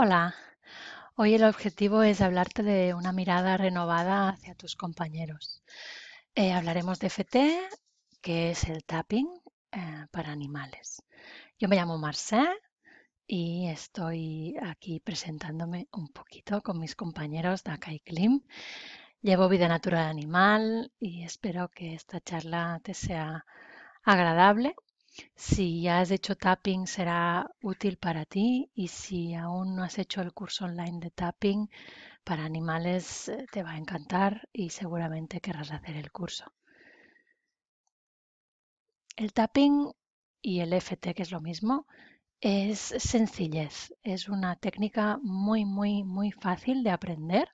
Hola, hoy el objetivo es hablarte de una mirada renovada hacia tus compañeros. Eh, hablaremos de FT, que es el tapping eh, para animales. Yo me llamo Marcé y estoy aquí presentándome un poquito con mis compañeros Daka y Klim. Llevo vida natural animal y espero que esta charla te sea agradable si ya has hecho tapping será útil para ti y si aún no has hecho el curso online de tapping para animales eh, te va a encantar y seguramente querrás hacer el curso. El tapping y el FT, que es lo mismo, es sencillez. Es una técnica muy, muy, muy fácil de aprender.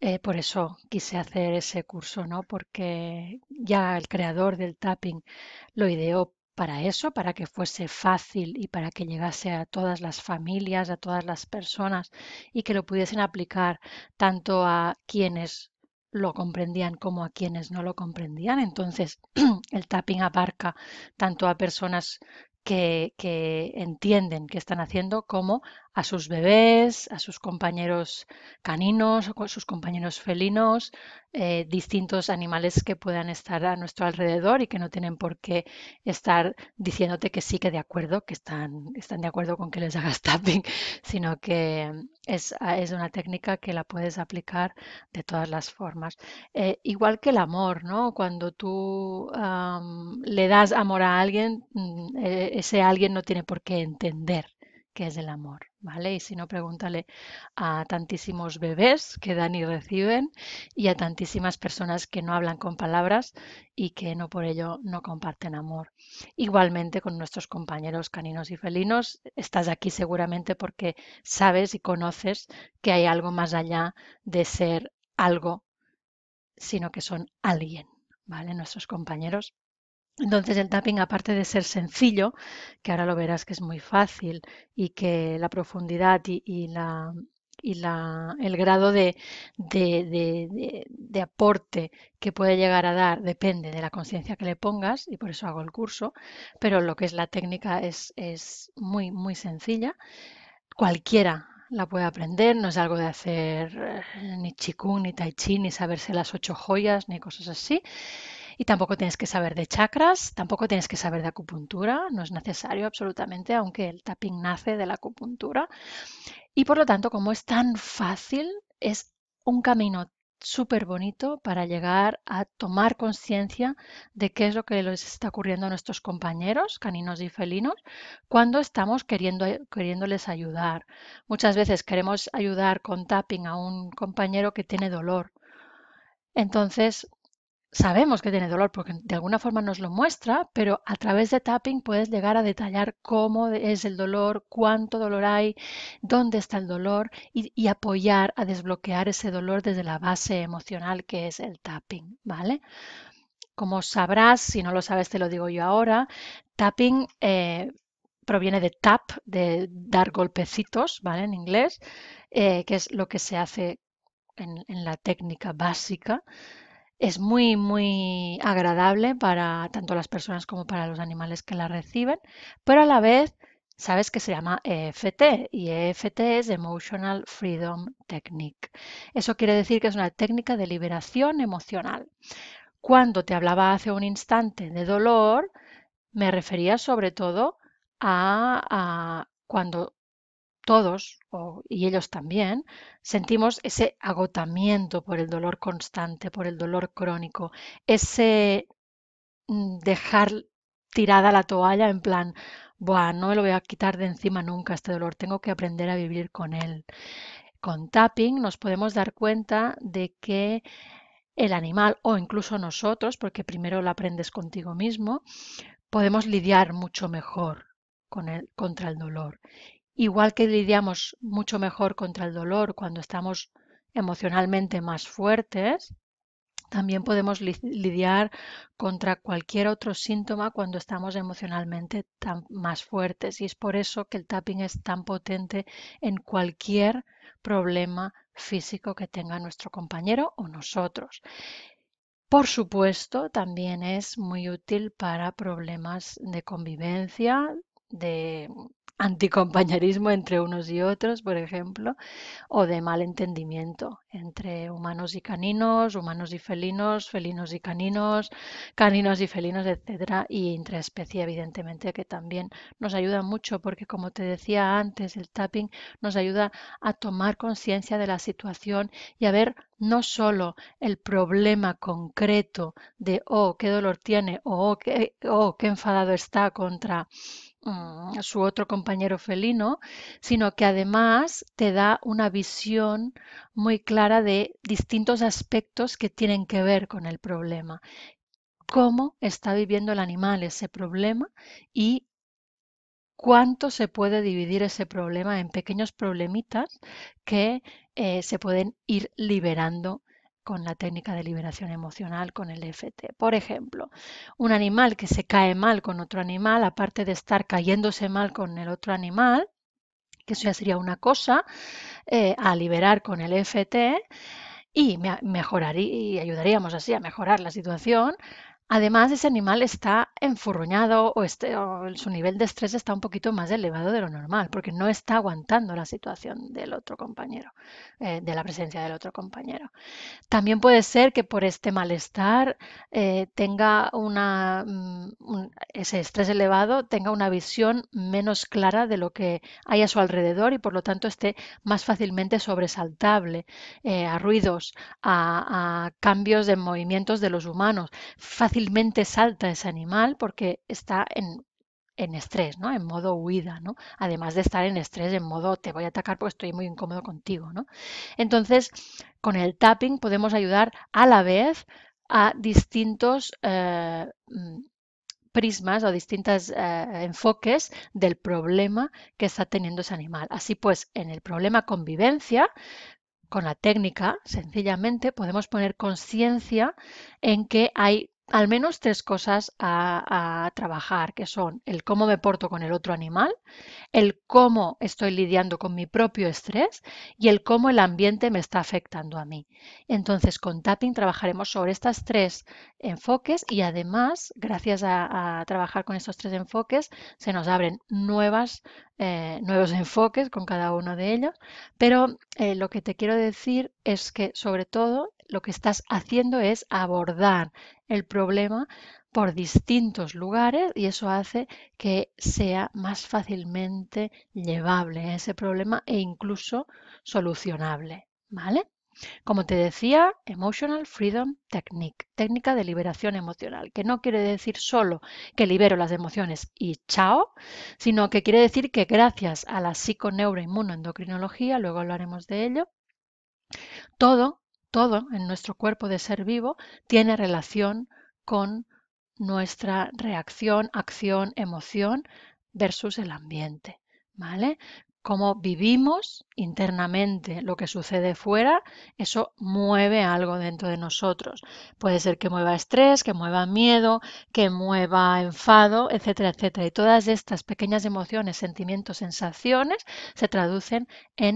Eh, por eso quise hacer ese curso, ¿no? Porque ya el creador del tapping lo ideó para eso, para que fuese fácil y para que llegase a todas las familias, a todas las personas y que lo pudiesen aplicar tanto a quienes lo comprendían como a quienes no lo comprendían. Entonces, el tapping abarca tanto a personas que, entienden que están haciendo como a sus bebés, a sus compañeros caninos, a sus compañeros felinos, eh, distintos animales que puedan estar a nuestro alrededor y que no tienen por qué estar diciéndote que sí, que de acuerdo, que están, están de acuerdo con que les hagas tapping, sino que mm, es, ah, es una técnica que la puedes aplicar de todas las formas. Eh, igual que el amor, ¿no? Cuando tú le das amor a alguien, mm, e, ese alguien no tiene por qué entender que es el amor, ¿vale? Y si no, pregúntale a tantísimos bebés que dan y reciben y a tantísimas personas que no hablan con palabras y que no por ello no comparten amor. Igualmente con nuestros compañeros caninos y felinos, estás aquí seguramente porque sabes y conoces que hay algo más allá de ser algo, sino que son alguien, ¿vale? Nuestros compañeros entonces el tapping, aparte de ser sencillo, que ahora lo verás que es muy fácil y que la profundidad y, la, y la, el grado de, de, de, aporte que puede llegar a dar depende de la conciencia que le pongas y por eso hago el curso, pero lo que es la técnica es, es muy, muy sencilla. Cualquiera la puede aprender, no es algo de hacer eh, ni chikung, ni tai chi, ni saberse las ocho joyas, ni cosas así. Y tampoco tienes que saber de chakras, tampoco tienes que saber de acupuntura, no es necesario absolutamente, aunque el tapping nace de la acupuntura. Y por lo tanto, como es tan fácil, es un camino súper bonito para llegar a tomar conciencia de qué es lo que les está ocurriendo a nuestros compañeros caninos y felinos cuando estamos queriendo, queriéndoles ayudar. Muchas veces queremos ayudar con tapping a un compañero que tiene dolor. Entonces, sabemos que tiene dolor porque de alguna forma nos lo muestra, pero a través de tapping puedes llegar a detallar cómo es el dolor, cuánto dolor hay, dónde está el dolor y, apoyar a desbloquear ese dolor desde la base emocional que es el tapping, ¿vale? Como sabrás, si no lo sabes te lo digo yo ahora, tapping eh, proviene de tap, de dar golpecitos, ¿vale? En inglés, eh, que es lo que se hace en la técnica básica es muy, muy agradable para tanto las personas como para los animales que la reciben, pero a la vez sabes que se llama EFT y EFT es Emotional Freedom Technique. Eso quiere decir que es una técnica de liberación emocional. Cuando te hablaba hace un instante de dolor, me refería sobre todo a, a cuando todos, y ellos también, sentimos ese agotamiento por el dolor constante, por el dolor crónico, ese mm, dejar tirada la toalla en plan, Buah, no me lo voy a quitar de encima nunca este dolor, tengo que aprender a vivir con él. Con tapping nos podemos dar cuenta de que el animal o incluso nosotros, porque primero lo aprendes contigo mismo, podemos lidiar mucho mejor con contra el dolor. Igual que lidiamos mucho mejor contra el dolor cuando estamos emocionalmente más fuertes, también podemos lidiar contra cualquier otro síntoma cuando estamos emocionalmente más fuertes. Y es por eso que el tapping es tan potente en cualquier problema físico que tenga nuestro compañero o nosotros. Por supuesto, también es muy útil para problemas de convivencia, de anticompañerismo entre unos y otros, por ejemplo, o de malentendimiento entre humanos y caninos, humanos y felinos, felinos y caninos, caninos y felinos, etcétera, y intraespecie, evidentemente, que también nos ayuda mucho porque, como te decía antes, el tapping nos ayuda a tomar conciencia de la situación y a ver no solo el problema concreto de oh, qué dolor tiene o oh, qué, oh, qué enfadado está contra Mm. su otro compañero felino, sino que además te da una visión muy clara de distintos aspectos que tienen que ver con el problema. Cómo está viviendo el animal ese problema y cuánto se puede dividir ese problema en pequeños problemitas que eh, se pueden ir liberando con la técnica de liberación emocional, con el FT, Por ejemplo, un animal que se cae mal con otro animal, aparte de estar cayéndose mal con el otro animal, que eso ya sería una cosa, eh, a liberar con el FT y mejoraría y ayudaríamos así a mejorar la situación, Además, ese animal está enfurruñado o, este, su nivel de estrés está un poquito más elevado de lo normal, porque no está aguantando la situación del otro compañero, eh, de la presencia del otro compañero. También puede ser que por este malestar eh, tenga una, mm, ese estrés elevado tenga una visión menos clara de lo que hay a su alrededor y por lo tanto esté más fácilmente sobresaltable eh, a ruidos, a, cambios de movimientos de los humanos, salta ese animal porque está en, estrés, ¿no? En modo huida, ¿no? Además de estar en estrés, en modo te voy a atacar porque estoy muy incómodo contigo, Entonces, con el tapping podemos ayudar a la vez a distintos eh, mm, prismas o distintos eh, enfoques del problema que está teniendo ese animal. Así pues, en el problema convivencia, con la técnica, sencillamente podemos poner conciencia en que hay al menos tres cosas a, trabajar, que son el cómo me porto con el otro animal, el cómo estoy lidiando con mi propio estrés y el cómo el ambiente me está afectando a mí. Entonces, con tapping trabajaremos sobre estas tres enfoques y además, gracias a, trabajar con estos tres enfoques, se nos abren eh, nuevos enfoques con cada uno de ellos. Pero eh, lo que te quiero decir es que, sobre todo, lo que estás haciendo es abordar el problema por distintos lugares y eso hace que sea más fácilmente llevable ese problema e incluso solucionable, ¿vale? Como te decía, Emotional Freedom Technique, técnica de liberación emocional, que no quiere decir solo que libero las emociones y chao, sino que quiere decir que gracias a la psiconeuroinmunoendocrinología, luego hablaremos de ello, todo todo en nuestro cuerpo de ser vivo tiene relación con nuestra reacción, acción, emoción versus el ambiente, ¿vale? Cómo vivimos internamente lo que sucede fuera, eso mueve algo dentro de nosotros. Puede ser que mueva estrés, que mueva miedo, que mueva enfado, etcétera, etcétera. Y todas estas pequeñas emociones, sentimientos, sensaciones se traducen en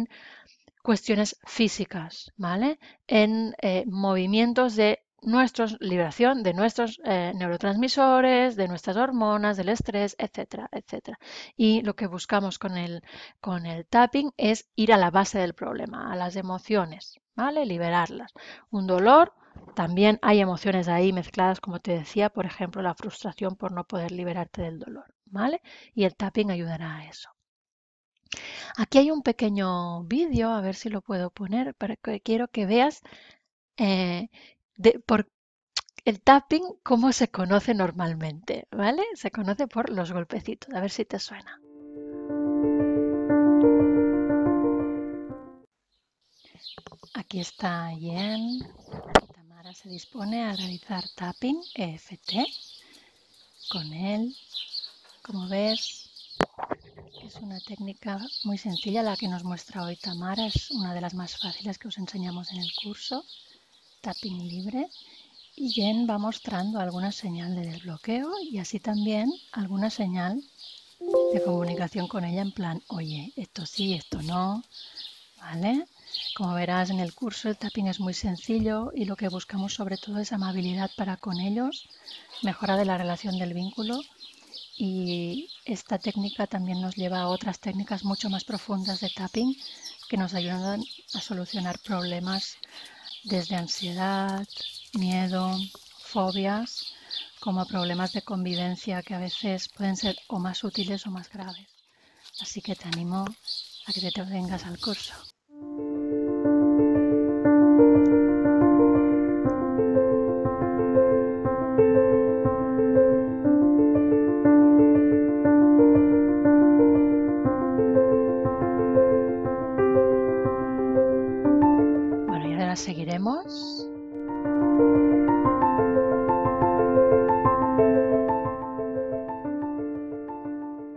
cuestiones físicas, ¿vale? En eh, movimientos de nuestra liberación de nuestros eh, neurotransmisores, de nuestras hormonas, del estrés, etcétera, etcétera. Y lo que buscamos con el, con el tapping es ir a la base del problema, a las emociones, ¿vale? Liberarlas. Un dolor, también hay emociones ahí mezcladas, como te decía, por ejemplo, la frustración por no poder liberarte del dolor, ¿vale? Y el tapping ayudará a eso. Aquí hay un pequeño vídeo, a ver si lo puedo poner, para quiero que veas eh, por el tapping como se conoce normalmente, ¿vale? Se conoce por los golpecitos, a ver si te suena. Aquí está Jen, Tamara se dispone a realizar tapping EFT con él. Como ves, es una técnica muy sencilla la que nos muestra hoy Tamara, es una de las más fáciles que os enseñamos en el curso, tapping libre, y Jen va mostrando alguna señal de desbloqueo y así también alguna señal de comunicación con ella en plan, oye, esto sí, esto no, ¿vale? Como verás en el curso, el tapping es muy sencillo y lo que buscamos sobre todo es amabilidad para con ellos, mejora de la relación del vínculo y esta técnica también nos lleva a otras técnicas mucho más profundas de tapping que nos ayudan a solucionar problemas desde ansiedad, miedo, fobias, como problemas de convivencia que a veces pueden ser o más útiles o más graves. Así que te animo a que te vengas al curso. seguiremos.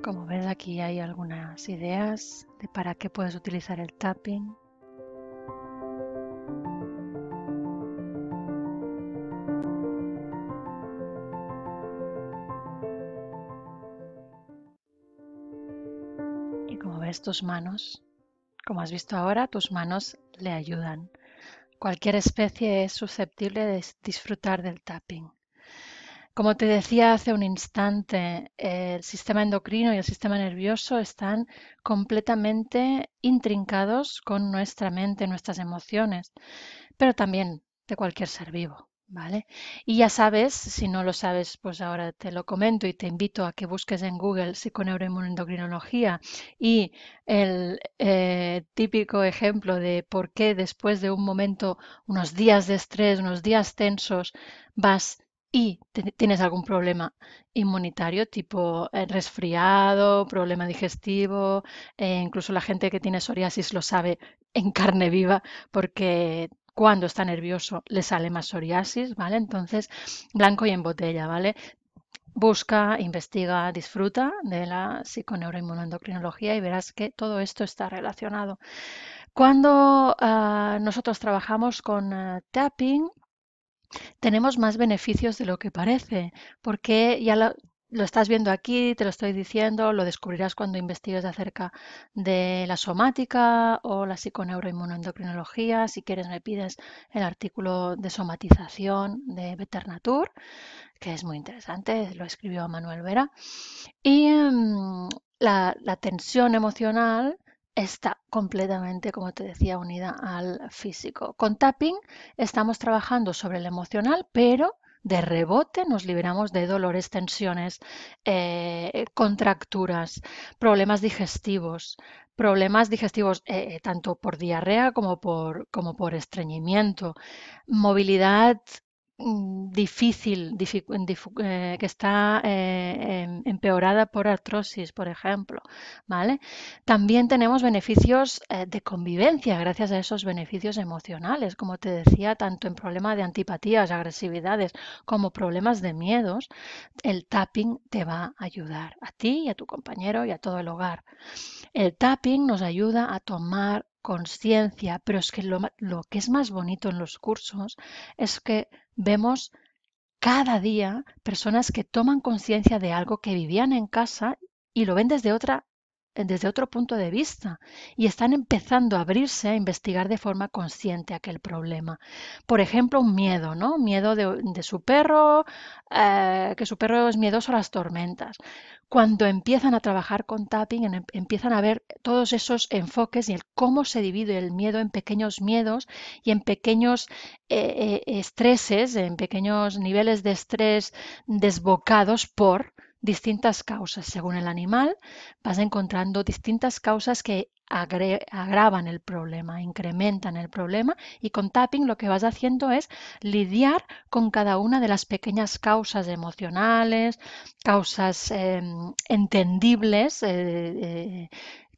Como ves aquí hay algunas ideas de para qué puedes utilizar el tapping. Y como ves tus manos, como has visto ahora, tus manos le ayudan Cualquier especie es susceptible de disfrutar del tapping. Como te decía hace un instante, el sistema endocrino y el sistema nervioso están completamente intrincados con nuestra mente, nuestras emociones, pero también de cualquier ser vivo. ¿Vale? Y ya sabes, si no lo sabes, pues ahora te lo comento y te invito a que busques en Google endocrinología y el eh, típico ejemplo de por qué después de un momento, unos días de estrés, unos días tensos, vas y tienes algún problema inmunitario, tipo eh, resfriado, problema digestivo, eh, incluso la gente que tiene psoriasis lo sabe en carne viva porque cuando está nervioso le sale más psoriasis, ¿vale? Entonces, blanco y en botella, ¿vale? Busca, investiga, disfruta de la psiconeuroinmunoendocrinología y verás que todo esto está relacionado. Cuando ah, nosotros trabajamos con ah, tapping, tenemos más beneficios de lo que parece, porque ya lo lo estás viendo aquí, te lo estoy diciendo, lo descubrirás cuando investigues acerca de la somática o la psiconeuroinmunoendocrinología. Si quieres me pides el artículo de somatización de VeterNatur, que es muy interesante, lo escribió Manuel Vera. Y em, la tensión emocional está completamente, como te decía, unida al físico. Con tapping estamos trabajando sobre el emocional, pero de rebote nos liberamos de dolores, tensiones, eh, contracturas, problemas digestivos, problemas digestivos eh, eh, tanto por diarrea como por, como por estreñimiento, movilidad Mm, difícil, eh, que está eh, em, empeorada por artrosis, por ejemplo. ¿vale? También tenemos beneficios eh, de convivencia gracias a esos beneficios emocionales, como te decía, tanto en problemas de antipatías, agresividades, como problemas de miedos, el tapping te va a ayudar a ti y a tu compañero y a todo el hogar. El tapping nos ayuda a tomar conciencia, pero es que lo, lo, que es más bonito en los cursos es que vemos cada día personas que toman conciencia de algo que vivían en casa y lo ven desde otra eh, desde otro punto de vista y están empezando a abrirse a investigar de forma consciente aquel problema. Por ejemplo, un miedo, ¿no? Miedo de, su perro, eh, que su perro es miedoso a las tormentas. Cuando empiezan a trabajar con tapping, empiezan a ver todos esos enfoques y el cómo se divide el miedo en pequeños miedos y en pequeños eh, estreses, en pequeños niveles de estrés desbocados por distintas causas. Según el animal, vas encontrando distintas causas que agravan el problema, incrementan el problema y con tapping lo que vas haciendo es lidiar con cada una de las pequeñas causas emocionales, causas em, entendibles, eh, eh,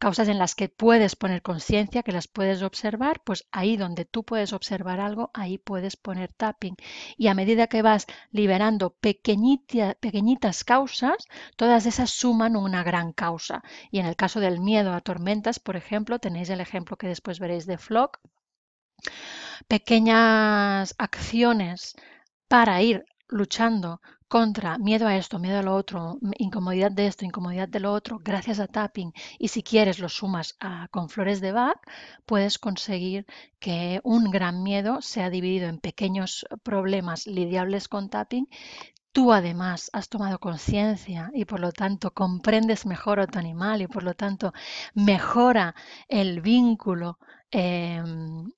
causas en las que puedes poner conciencia, que las puedes observar, pues ahí donde tú puedes observar algo, ahí puedes poner tapping. Y a medida que vas liberando pequeñitas causas, todas esas suman una gran causa. Y en el caso del miedo a tormentas, por ejemplo, tenéis el ejemplo que después veréis de Flock, pequeñas acciones para ir luchando contra miedo a esto, miedo a lo otro, incomodidad de esto, incomodidad de lo otro, gracias a tapping y si quieres lo sumas con flores de Bach, puedes conseguir que un gran miedo sea dividido en pequeños eh, problemas lidiables con tapping. Tú además has tomado conciencia y por lo tanto comprendes mejor a tu animal y por lo tanto mejora el vínculo Em,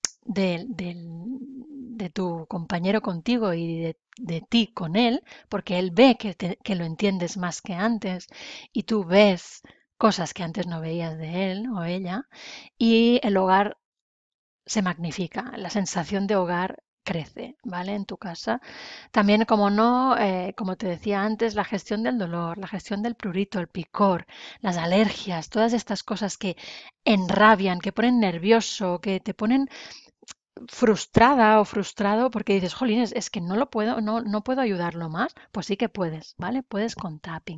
de, tu compañero contigo y de, ti con él, porque él ve que, que, lo entiendes más que antes y tú ves cosas que antes no veías de él o ella, y el hogar se magnifica, la sensación de hogar crece, ¿vale? En tu casa. También, como no, eh, como te decía antes, la gestión del dolor, la gestión del prurito, el picor, las alergias, todas estas cosas que enrabian, que ponen nervioso, que te ponen frustrada o frustrado porque dices, jolines, es que no lo puedo, no, no puedo ayudarlo más, pues sí que puedes, ¿vale? Puedes con tapping.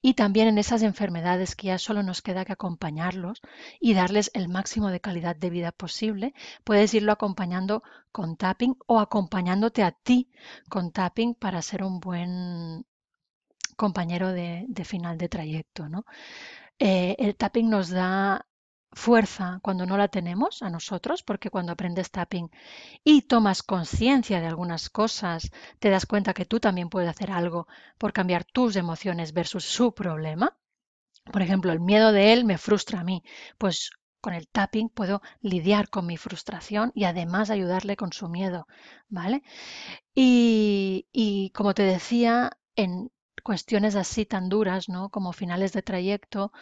Y también en esas enfermedades que ya solo nos queda que acompañarlos y darles el máximo de calidad de vida posible, puedes irlo acompañando con tapping o acompañándote a ti con tapping para ser un buen compañero de, final de trayecto, ¿no? Eh, el tapping nos da fuerza cuando no la tenemos a nosotros, porque cuando aprendes tapping y tomas conciencia de algunas cosas, te das cuenta que tú también puedes hacer algo por cambiar tus emociones versus su problema. Por ejemplo, el miedo de él me frustra a mí. Pues con el tapping puedo lidiar con mi frustración y además ayudarle con su miedo, ¿vale? Y, y como te decía, en cuestiones así tan duras, ¿no? Como finales de trayecto,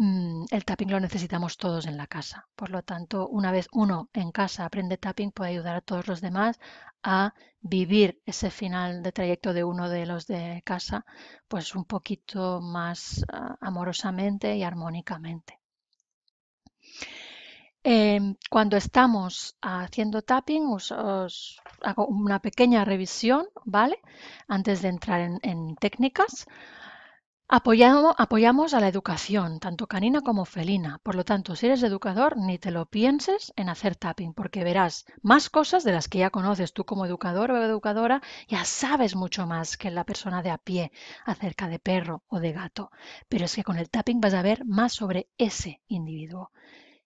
Mm, el tapping lo necesitamos todos en la casa. Por lo tanto, una vez uno en casa aprende tapping, puede ayudar a todos los demás a vivir ese final de trayecto de uno de los de casa, pues un poquito más ah, amorosamente y armónicamente. Em, cuando estamos haciendo tapping, hago una pequeña revisión, ¿vale? Antes de entrar en técnicas apoyamos a la educación, tanto canina como felina. Por lo tanto, si eres educador, ni te lo pienses en hacer tapping, porque verás más cosas de las que ya conoces tú como educador o educadora, ya sabes mucho más que la persona de a pie acerca de perro o de gato. Pero es que con el tapping vas a ver más sobre ese individuo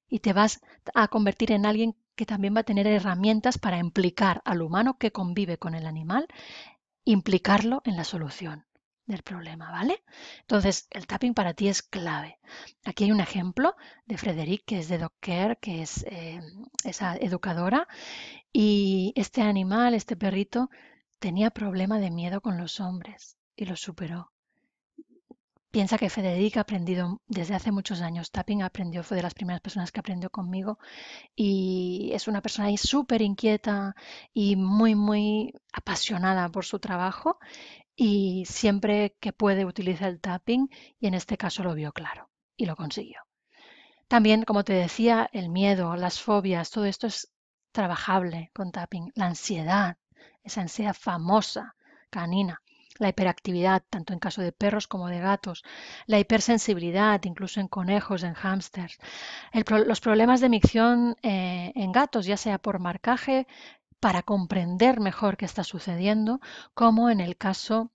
y te vas a convertir en alguien que también va a tener herramientas para implicar al humano que convive con el animal, implicarlo en la solución del problema, ¿vale? Entonces, el tapping para ti es clave. Aquí hay un ejemplo de Frederic, que es de Docker, que es eh, esa educadora, y este animal, este perrito, tenía problema de miedo con los hombres y lo superó. Piensa que Federica ha aprendido desde hace muchos años. Tapping aprendió, fue de las primeras personas que aprendió conmigo. Y es una persona súper inquieta y muy, muy apasionada por su trabajo y siempre que puede utiliza el tapping y en este caso lo vio claro y lo consiguió. También, como te decía, el miedo, las fobias, todo esto es trabajable con tapping. La ansiedad, esa ansiedad famosa, canina. La hiperactividad, tanto en caso de perros como de gatos. La hipersensibilidad, incluso en conejos, en hámsters. los problemas de micción eh, en gatos, ya sea por marcaje, para comprender mejor qué está sucediendo, como en el caso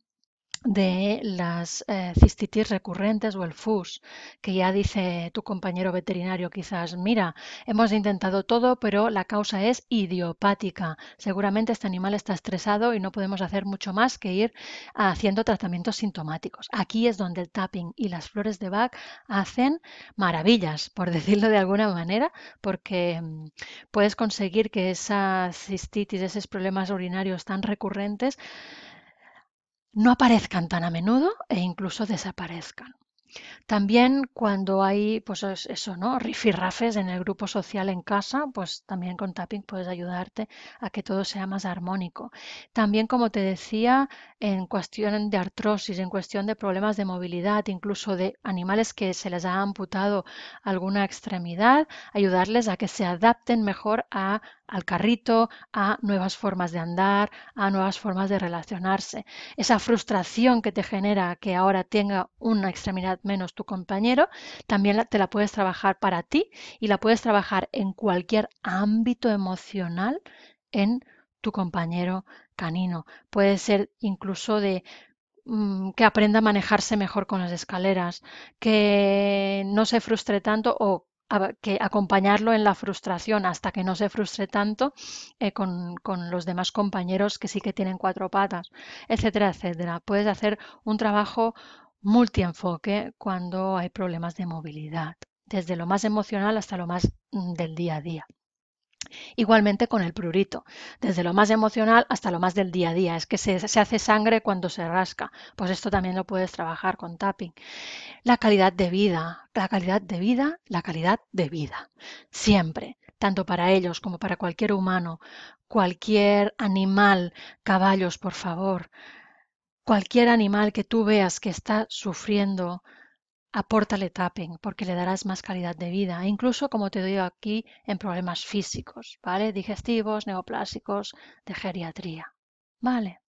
de las eh, cistitis recurrentes o el FUS, que ya dice tu compañero veterinario quizás, mira, hemos intentado todo, pero la causa es idiopática. Seguramente este animal está estresado y no podemos hacer mucho más que ir haciendo tratamientos sintomáticos. Aquí es donde el tapping y las flores de Bach hacen maravillas, por decirlo de alguna manera, porque mm, puedes conseguir que esa cistitis, esos problemas urinarios tan recurrentes, no aparezcan tan a menudo e incluso desaparezcan. También cuando hay, pues eso, ¿no? Rifirrafes en el grupo social en casa, pues también con tapping puedes ayudarte a que todo sea más armónico. También, como te decía, en cuestión de artrosis, en cuestión de problemas de movilidad, incluso de animales que se les ha amputado alguna extremidad, ayudarles a que se adapten mejor a al carrito, a nuevas formas de andar, a nuevas formas de relacionarse. Esa frustración que te genera que ahora tenga una extremidad menos tu compañero, también te la puedes trabajar para ti y la puedes trabajar en cualquier ámbito emocional en tu compañero canino. Puede ser incluso de mm, que aprenda a manejarse mejor con las escaleras, que no se frustre tanto o que acompañarlo en la frustración hasta que no se frustre tanto eh, con, con, los demás compañeros que sí que tienen cuatro patas, etcétera, etcétera. Puedes hacer un trabajo multienfoque cuando hay problemas de movilidad, desde lo más emocional hasta lo más mm, del día a día. Igualmente con el prurito, desde lo más emocional hasta lo más del día a día. Es que se, hace sangre cuando se rasca. Pues esto también lo puedes trabajar con tapping. La calidad de vida, la calidad de vida, la calidad de vida. Siempre, tanto para ellos como para cualquier humano, cualquier animal, caballos, por favor, cualquier animal que tú veas que está sufriendo apórtale tapping porque le darás más calidad de vida, incluso como te digo aquí en problemas físicos, ¿vale? Digestivos, neoplásicos, de geriatría, ¿vale?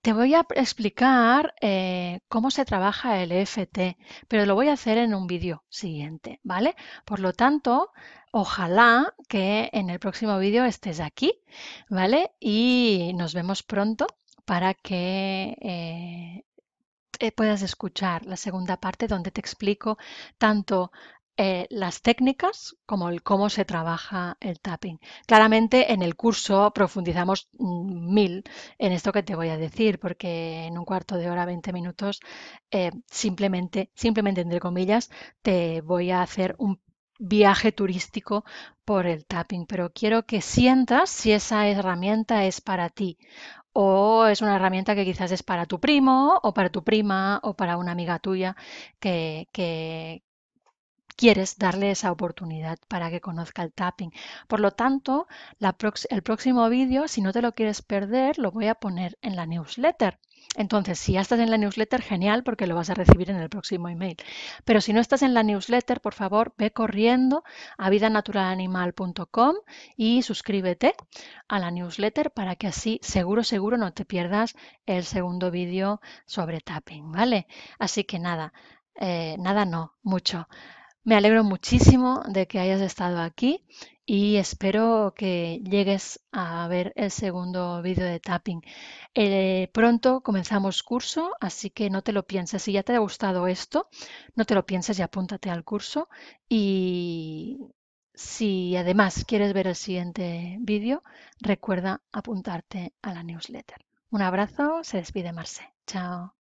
Te voy a explicar eh, cómo se trabaja el EFT, pero lo voy a hacer en un vídeo siguiente, ¿vale? Por lo tanto, ojalá que en el próximo vídeo estés aquí, ¿vale? Y nos vemos pronto para que eh, eh, puedas escuchar la segunda parte donde te explico tanto eh, las técnicas como el cómo se trabaja el tapping. Claramente en el curso profundizamos mm, mil en esto que te voy a decir, porque en un cuarto de hora, 20 minutos, eh, simplemente, simplemente entre comillas, te voy a hacer un viaje turístico por el tapping, pero quiero que sientas si esa herramienta es para ti o es una herramienta que quizás es para tu primo o para tu prima o para una amiga tuya que, que, quieres darle esa oportunidad para que conozca el tapping. Por lo tanto, el próximo vídeo, si no te lo quieres perder, lo voy a poner en la newsletter. Entonces, si ya estás en la newsletter, genial, porque lo vas a recibir en el próximo email. Pero si no estás en la newsletter, por favor, ve corriendo a vidanaturalanimal.com y suscríbete a la newsletter para que así, seguro, seguro, no te pierdas el segundo vídeo sobre tapping, ¿vale? Así que nada, eh, nada no, mucho. Me alegro muchísimo de que hayas estado aquí y espero que llegues a ver el segundo vídeo de tapping. Eh, pronto comenzamos curso, así que no te lo pienses. Si ya te ha gustado esto, no te lo pienses y apúntate al curso. Y si además quieres ver el siguiente vídeo, recuerda apuntarte a la newsletter. Un abrazo, se despide Marce. Chao.